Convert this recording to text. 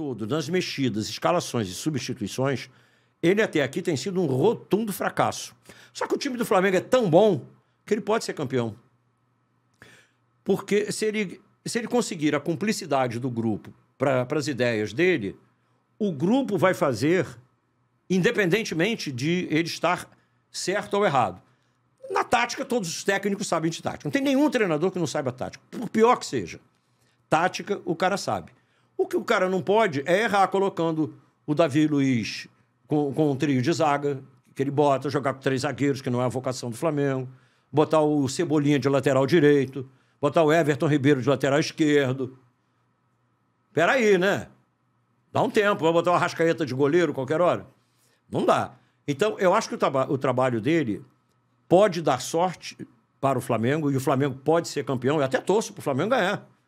todo, nas mexidas, escalações e substituições, ele até aqui tem sido um rotundo fracasso. Só que o time do Flamengo é tão bom que ele pode ser campeão. Porque se ele, se ele conseguir a cumplicidade do grupo para as ideias dele, o grupo vai fazer, independentemente de ele estar certo ou errado. Na tática, todos os técnicos sabem de tática. Não tem nenhum treinador que não saiba tática, por pior que seja. Tática, o cara sabe. O que o cara não pode é errar colocando o Davi Luiz com, com um trio de zaga, que ele bota, jogar com três zagueiros, que não é a vocação do Flamengo, botar o Cebolinha de lateral direito, botar o Everton Ribeiro de lateral esquerdo. Peraí, né? Dá um tempo, vai botar uma rascaeta de goleiro qualquer hora? Não dá. Então, eu acho que o, traba o trabalho dele pode dar sorte para o Flamengo e o Flamengo pode ser campeão. e até torço para o Flamengo ganhar.